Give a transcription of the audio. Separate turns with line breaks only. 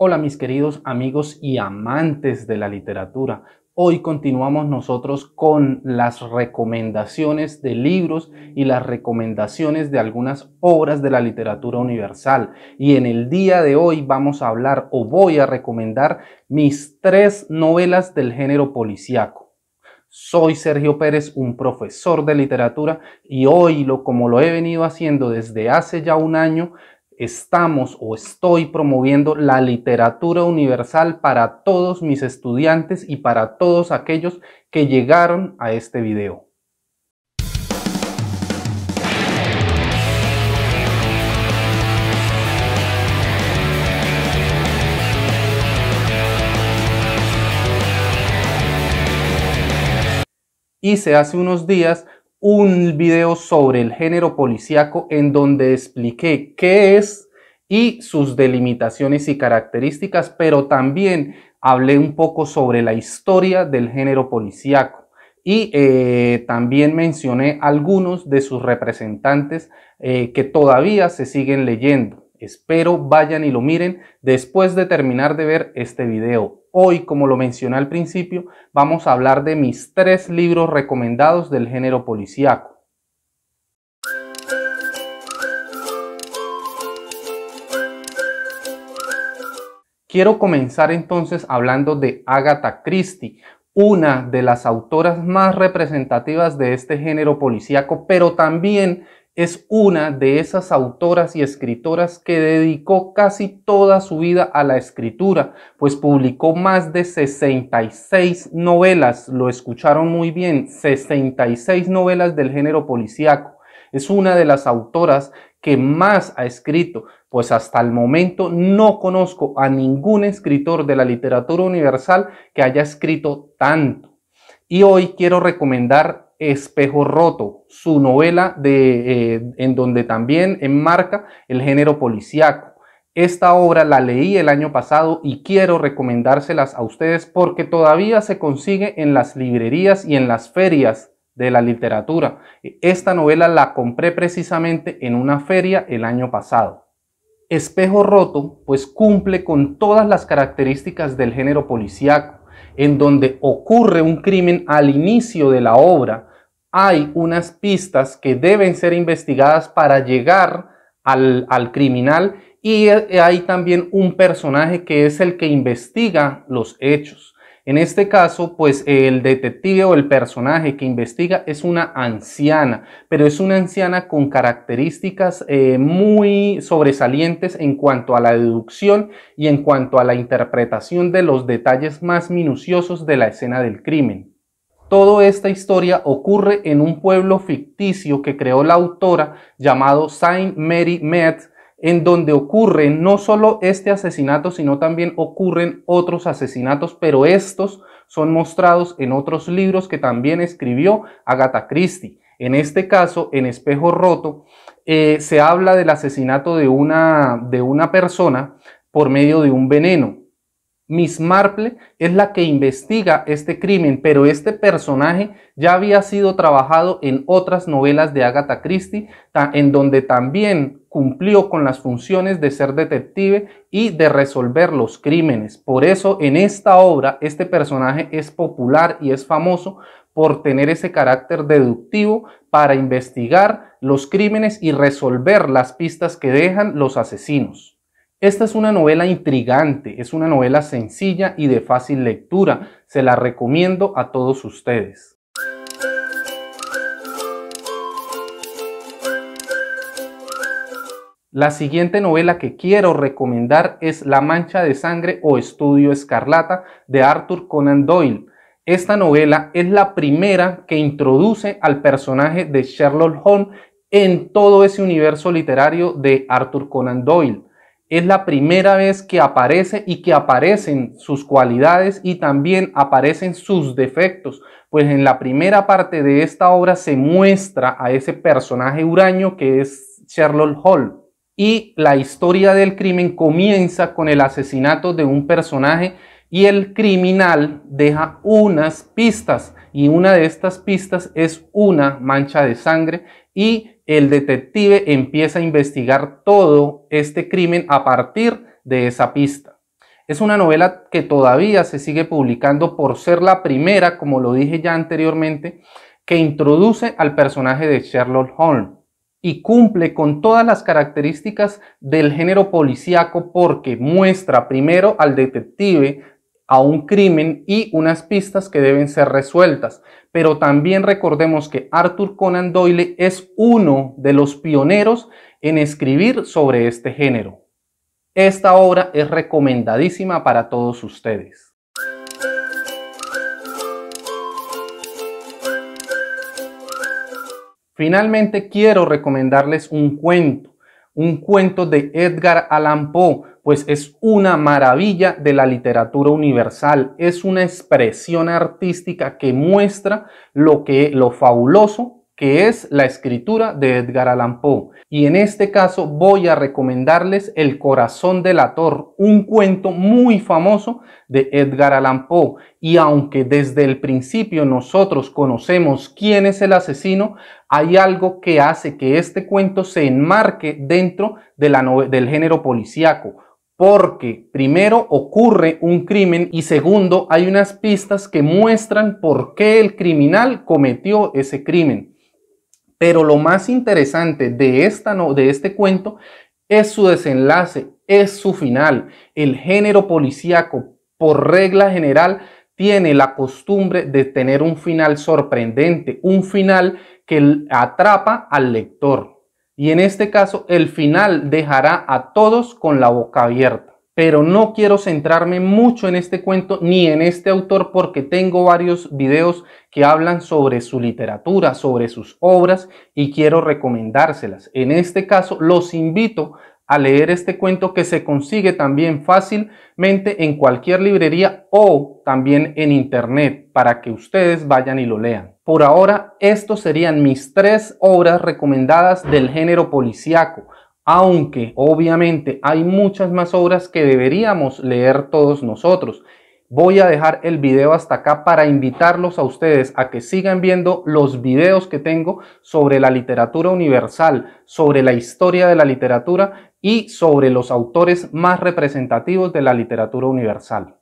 Hola mis queridos amigos y amantes de la literatura. Hoy continuamos nosotros con las recomendaciones de libros y las recomendaciones de algunas obras de la literatura universal. Y en el día de hoy vamos a hablar o voy a recomendar mis tres novelas del género policíaco. Soy Sergio Pérez, un profesor de literatura, y hoy, lo, como lo he venido haciendo desde hace ya un año, estamos o estoy promoviendo la literatura universal para todos mis estudiantes y para todos aquellos que llegaron a este video. Hice hace unos días un video sobre el género policíaco en donde expliqué qué es y sus delimitaciones y características, pero también hablé un poco sobre la historia del género policíaco y eh, también mencioné algunos de sus representantes eh, que todavía se siguen leyendo. Espero vayan y lo miren después de terminar de ver este video. Hoy, como lo mencioné al principio, vamos a hablar de mis tres libros recomendados del género policíaco. Quiero comenzar entonces hablando de Agatha Christie, una de las autoras más representativas de este género policíaco, pero también es una de esas autoras y escritoras que dedicó casi toda su vida a la escritura, pues publicó más de 66 novelas, lo escucharon muy bien, 66 novelas del género policíaco. Es una de las autoras que más ha escrito, pues hasta el momento no conozco a ningún escritor de la literatura universal que haya escrito tanto. Y hoy quiero recomendar Espejo Roto, su novela de, eh, en donde también enmarca el género policíaco. Esta obra la leí el año pasado y quiero recomendárselas a ustedes porque todavía se consigue en las librerías y en las ferias de la literatura. Esta novela la compré precisamente en una feria el año pasado. Espejo Roto pues cumple con todas las características del género policíaco, en donde ocurre un crimen al inicio de la obra hay unas pistas que deben ser investigadas para llegar al, criminal y eh, hay también un personaje que es el que investiga los hechos. En este caso, pues el detective o el personaje que investiga es una anciana, pero es una anciana con características eh, muy sobresalientes en cuanto a la deducción y en cuanto a la interpretación de los detalles más minuciosos de la escena del crimen. Toda esta historia ocurre en un pueblo ficticio que creó la autora llamado Saint Mary Metz, en donde ocurre no solo este asesinato, sino también ocurren otros asesinatos, pero estos son mostrados en otros libros que también escribió Agatha Christie. En este caso, en Espejo Roto, eh, se habla del asesinato de una, de una persona por medio de un veneno. Miss Marple es la que investiga este crimen, pero este personaje ya había sido trabajado en otras novelas de Agatha Christie, en donde también cumplió con las funciones de ser detective y de resolver los crímenes. Por eso en esta obra este personaje es popular y es famoso por tener ese carácter deductivo para investigar los crímenes y resolver las pistas que dejan los asesinos. Esta es una novela intrigante, es una novela sencilla y de fácil lectura. Se la recomiendo a todos ustedes. La siguiente novela que quiero recomendar es La Mancha de Sangre o Estudio Escarlata de Arthur Conan Doyle. Esta novela es la primera que introduce al personaje de Sherlock Holmes en todo ese universo literario de Arthur Conan Doyle es la primera vez que aparece y que aparecen sus cualidades y también aparecen sus defectos, pues en la primera parte de esta obra se muestra a ese personaje huraño que es Sherlock Holmes. Y la historia del crimen comienza con el asesinato de un personaje y el criminal deja unas pistas y una de estas pistas es una mancha de sangre y el detective empieza a investigar todo este crimen a partir de esa pista. Es una novela que todavía se sigue publicando por ser la primera, como lo dije ya anteriormente, que introduce al personaje de Sherlock Holmes y cumple con todas las características del género policíaco porque muestra primero al detective a un crimen y unas pistas que deben ser resueltas. Pero también recordemos que Arthur Conan Doyle es uno de los pioneros en escribir sobre este género. Esta obra es recomendadísima para todos ustedes. Finalmente quiero recomendarles un cuento un cuento de Edgar Allan Poe, pues es una maravilla de la literatura universal, es una expresión artística que muestra lo que lo fabuloso que es la escritura de Edgar Allan Poe. Y en este caso voy a recomendarles El corazón ator, un cuento muy famoso de Edgar Allan Poe. Y aunque desde el principio nosotros conocemos quién es el asesino, hay algo que hace que este cuento se enmarque dentro del género policíaco porque primero ocurre un crimen y segundo hay unas pistas que muestran por qué el criminal cometió ese crimen. Pero lo más interesante de, esta, de este cuento es su desenlace, es su final. El género policíaco, por regla general, tiene la costumbre de tener un final sorprendente, un final que atrapa al lector. Y en este caso, el final dejará a todos con la boca abierta pero no quiero centrarme mucho en este cuento ni en este autor porque tengo varios videos que hablan sobre su literatura, sobre sus obras y quiero recomendárselas. En este caso, los invito a leer este cuento que se consigue también fácilmente en cualquier librería o también en internet para que ustedes vayan y lo lean. Por ahora, estos serían mis tres obras recomendadas del género policiaco aunque obviamente hay muchas más obras que deberíamos leer todos nosotros. Voy a dejar el video hasta acá para invitarlos a ustedes a que sigan viendo los videos que tengo sobre la literatura universal, sobre la historia de la literatura y sobre los autores más representativos de la literatura universal.